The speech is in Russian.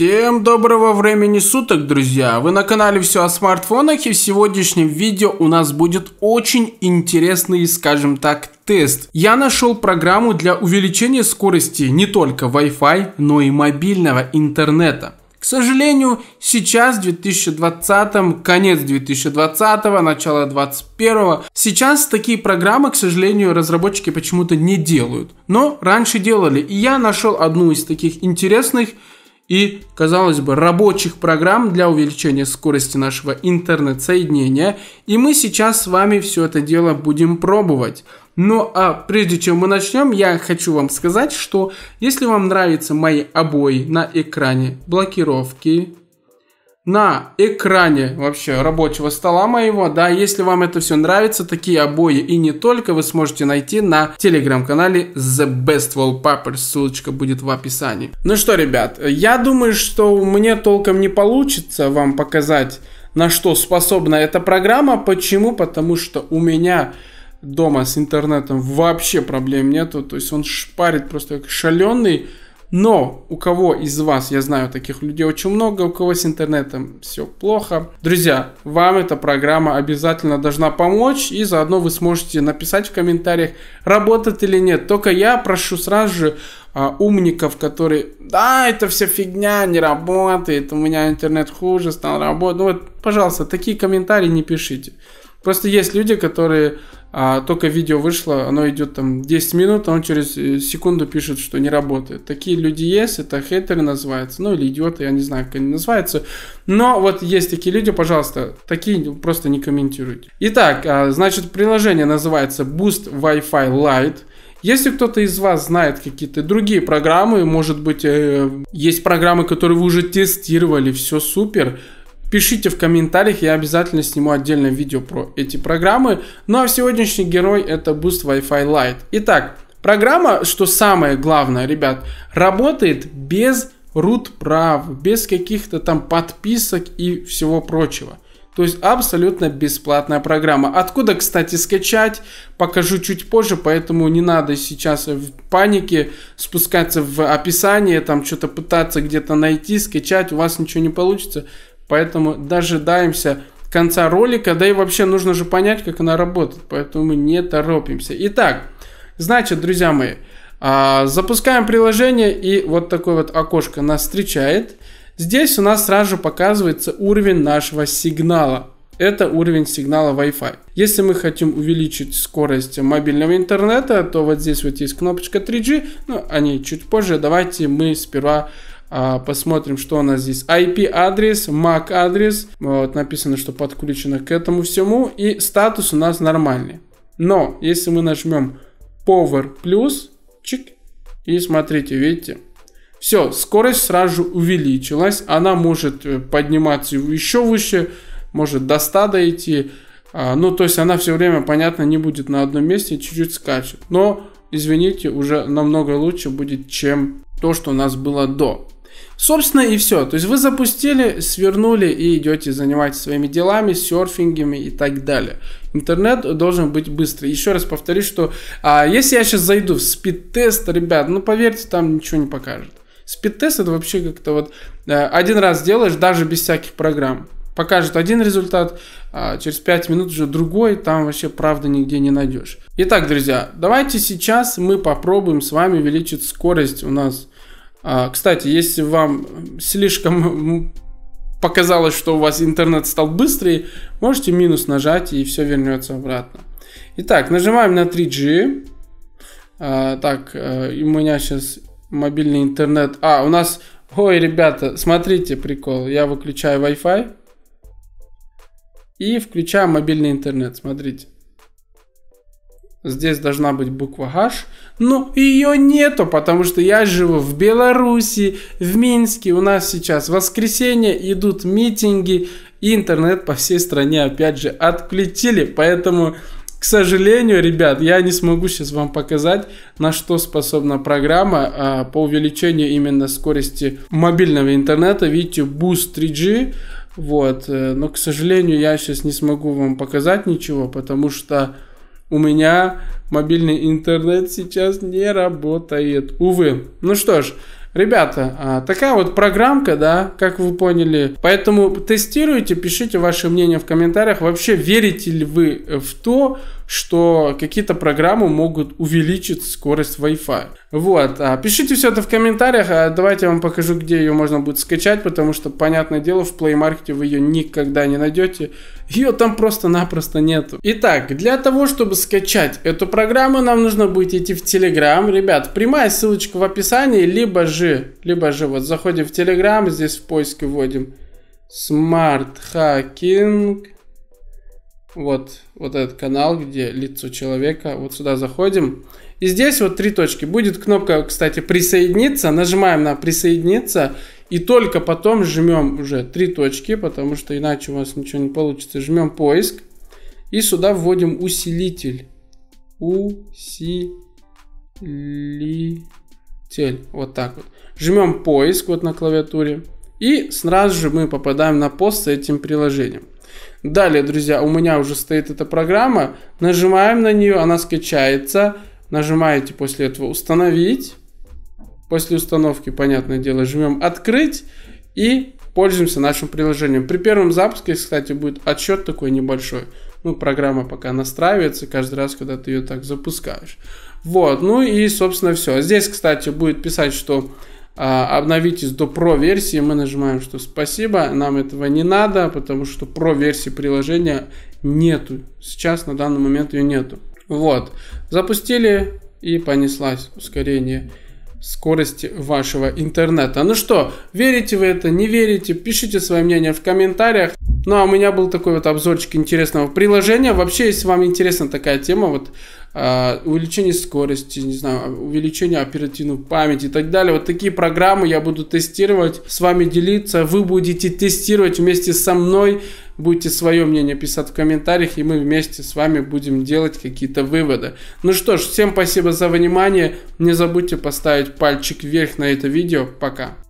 Всем доброго времени суток, друзья! Вы на канале Все о смартфонах и в сегодняшнем видео у нас будет очень интересный, скажем так, тест. Я нашел программу для увеличения скорости не только Wi-Fi, но и мобильного интернета. К сожалению, сейчас в 2020, конец 2020, начало 2021, сейчас такие программы, к сожалению, разработчики почему-то не делают. Но раньше делали, и я нашел одну из таких интересных, и, казалось бы, рабочих программ для увеличения скорости нашего интернет-соединения. И мы сейчас с вами все это дело будем пробовать. Ну а прежде чем мы начнем, я хочу вам сказать, что если вам нравятся мои обои на экране блокировки, на экране вообще рабочего стола моего. Да, если вам это все нравится, такие обои и не только, вы сможете найти на телеграм-канале The Best Wallpaper. Ссылочка будет в описании. Ну что, ребят, я думаю, что мне толком не получится вам показать, на что способна эта программа. Почему? Потому что у меня дома с интернетом вообще проблем нету. То есть он шпарит просто как шаленый. Но у кого из вас, я знаю таких людей очень много, у кого с интернетом все плохо. Друзья, вам эта программа обязательно должна помочь. И заодно вы сможете написать в комментариях, работает или нет. Только я прошу сразу же а, умников, которые, да, это вся фигня, не работает, у меня интернет хуже стал работать. Ну вот, пожалуйста, такие комментарии не пишите. Просто есть люди, которые а только видео вышло, оно идет там 10 минут, а он через э, секунду пишет, что не работает. Такие люди есть, это хейтеры называются, ну или идиоты, я не знаю, как они называются. Но вот есть такие люди, пожалуйста, такие просто не комментируйте. Итак, а, значит, приложение называется Boost Wi-Fi Lite. Если кто-то из вас знает какие-то другие программы, может быть, э, есть программы, которые вы уже тестировали, все супер, Пишите в комментариях, я обязательно сниму отдельное видео про эти программы. Ну а сегодняшний герой это Boost Wi-Fi Lite. Итак, программа, что самое главное, ребят, работает без root прав, без каких-то там подписок и всего прочего. То есть абсолютно бесплатная программа. Откуда, кстати, скачать, покажу чуть позже, поэтому не надо сейчас в панике спускаться в описание, там что-то пытаться где-то найти, скачать, у вас ничего не получится. Поэтому дожидаемся конца ролика, да и вообще нужно же понять, как она работает, поэтому мы не торопимся. Итак, значит, друзья мои, а, запускаем приложение и вот такое вот окошко нас встречает. Здесь у нас сразу же показывается уровень нашего сигнала. Это уровень сигнала Wi-Fi. Если мы хотим увеличить скорость мобильного интернета, то вот здесь вот есть кнопочка 3G, Ну, они чуть позже. Давайте мы сперва а, посмотрим, что у нас здесь. IP-адрес, MAC-адрес. Вот, написано, что подключено к этому всему. И статус у нас нормальный. Но, если мы нажмем Power плюс, чик, и смотрите, видите, все, скорость сразу увеличилась. Она может э, подниматься еще выше, может до 100 дойти. А, ну, то есть она все время, понятно, не будет на одном месте, чуть-чуть скачет. Но, извините, уже намного лучше будет, чем то, что у нас было до. Собственно и все. То есть вы запустили, свернули и идете заниматься своими делами, серфингами и так далее. Интернет должен быть быстрый. Еще раз повторюсь, что а, если я сейчас зайду в спид-тест, ребят, ну поверьте, там ничего не покажет. Спид-тест это вообще как-то вот а, один раз делаешь, даже без всяких программ. Покажет один результат, а через 5 минут уже другой, там вообще правда нигде не найдешь. Итак, друзья, давайте сейчас мы попробуем с вами увеличить скорость у нас а, кстати, если вам слишком показалось, что у вас интернет стал быстрее, можете минус нажать и все вернется обратно. Итак, нажимаем на 3G. А, так, э, у меня сейчас мобильный интернет. А, у нас... Ой, ребята, смотрите прикол. Я выключаю Wi-Fi и включаю мобильный интернет. Смотрите. Здесь должна быть буква H, но ее нету, потому что я живу в Беларуси, в Минске. У нас сейчас воскресенье, идут митинги, и интернет по всей стране опять же отключили. Поэтому, к сожалению, ребят, я не смогу сейчас вам показать, на что способна программа а, по увеличению именно скорости мобильного интернета. Видите, Boost 3G. Вот, э, но, к сожалению, я сейчас не смогу вам показать ничего, потому что у меня мобильный интернет сейчас не работает. Увы. Ну что ж, Ребята, а, такая вот программка, да, как вы поняли. Поэтому тестируйте, пишите ваше мнение в комментариях. Вообще, верите ли вы в то, что какие-то программы могут увеличить скорость Wi-Fi. Вот, а, пишите все это в комментариях, а давайте я вам покажу, где ее можно будет скачать, потому что, понятное дело, в Play Market вы ее никогда не найдете, ее там просто-напросто нету. Итак, для того, чтобы скачать эту программу, нам нужно будет идти в Telegram, ребят, прямая ссылочка в описании, либо же, либо же вот заходим в Telegram, здесь в поиске вводим Smart Hacking, вот, вот этот канал, где лицо человека. Вот сюда заходим. И здесь вот три точки. Будет кнопка, кстати, присоединиться. Нажимаем на присоединиться. И только потом жмем уже три точки, потому что иначе у вас ничего не получится. Жмем поиск. И сюда вводим усилитель. Усилитель. Вот так вот. Жмем поиск вот на клавиатуре. И сразу же мы попадаем на пост с этим приложением. Далее, друзья, у меня уже стоит эта программа. Нажимаем на нее, она скачается. Нажимаете после этого «Установить». После установки, понятное дело, жмем «Открыть» и пользуемся нашим приложением. При первом запуске, кстати, будет отсчет такой небольшой. Ну, программа пока настраивается каждый раз, когда ты ее так запускаешь. Вот, ну и, собственно, все. Здесь, кстати, будет писать, что а, обновитесь до Pro версии, мы нажимаем, что спасибо, нам этого не надо, потому что Pro версии приложения нету. Сейчас на данный момент ее нету. Вот, запустили и понеслась ускорение скорости вашего интернета. Ну что, верите вы это, не верите, пишите свое мнение в комментариях. Ну а у меня был такой вот обзорчик интересного приложения. Вообще, если вам интересна такая тема, вот а, увеличение скорости, не знаю, увеличение оперативной памяти и так далее. Вот такие программы я буду тестировать, с вами делиться. Вы будете тестировать вместе со мной, будете свое мнение писать в комментариях, и мы вместе с вами будем делать какие-то выводы. Ну что ж, всем спасибо за внимание. Не забудьте поставить пальчик вверх на это видео. Пока.